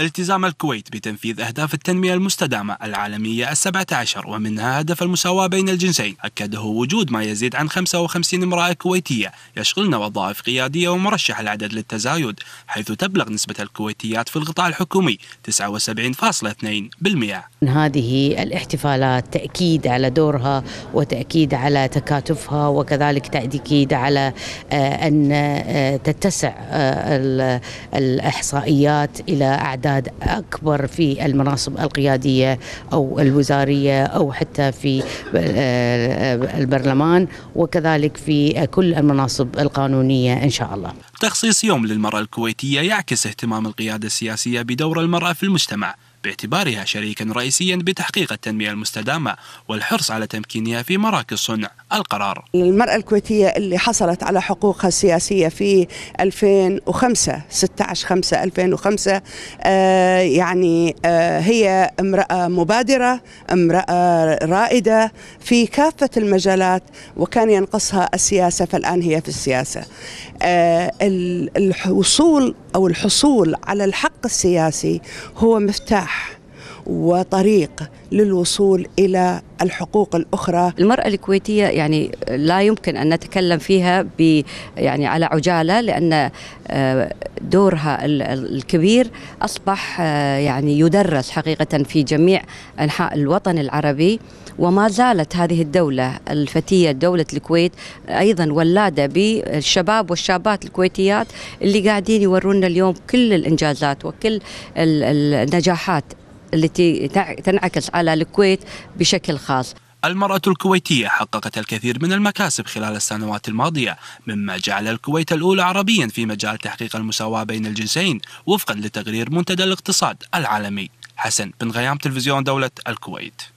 التزام الكويت بتنفيذ أهداف التنمية المستدامة العالمية السبعة عشر ومنها هدف المساواة بين الجنسين أكده وجود ما يزيد عن 55 امرأة كويتية يشغلن وظائف قيادية ومرشح العدد للتزايد حيث تبلغ نسبة الكويتيات في القطاع الحكومي 79.2% هذه الاحتفالات تأكيد على دورها وتأكيد على تكاتفها وكذلك تأكيد على آه، أن آه، تتسع آه، الإحصائيات إلى أعداد تعداد اكبر في المناصب القياديه او الوزاريه او حتى في آه، البرلمان وكذلك في كل المناصب القانونيه ان شاء الله. تخصيص يوم للمراه الكويتيه يعكس اهتمام القياده السياسيه بدور المراه في المجتمع. باعتبارها شريكا رئيسيا بتحقيق التنمية المستدامة والحرص على تمكينها في مراكز صنع القرار المرأة الكويتية اللي حصلت على حقوقها السياسية في 2005 16 5 2005 يعني آه، هي امرأة مبادرة امرأة رائدة في كافة المجالات وكان ينقصها السياسة فالآن هي في السياسة آه، الوصول أو الحصول على الحق السياسي هو مفتاح وطريق للوصول الى الحقوق الاخرى. المراه الكويتيه يعني لا يمكن ان نتكلم فيها ب يعني على عجاله لان آه، دورها الكبير اصبح آه، يعني يدرس حقيقه في جميع انحاء الوطن العربي وما زالت هذه الدوله الفتيه دوله الكويت ايضا ولاده بالشباب والشابات الكويتيات اللي قاعدين يورونا اليوم كل الانجازات وكل النجاحات التي تنعكس على الكويت بشكل خاص المرأة الكويتية حققت الكثير من المكاسب خلال السنوات الماضية مما جعل الكويت الأولى عربيا في مجال تحقيق المساواة بين الجنسين وفقا لتقرير منتدى الاقتصاد العالمي حسن بن غيام تلفزيون دولة الكويت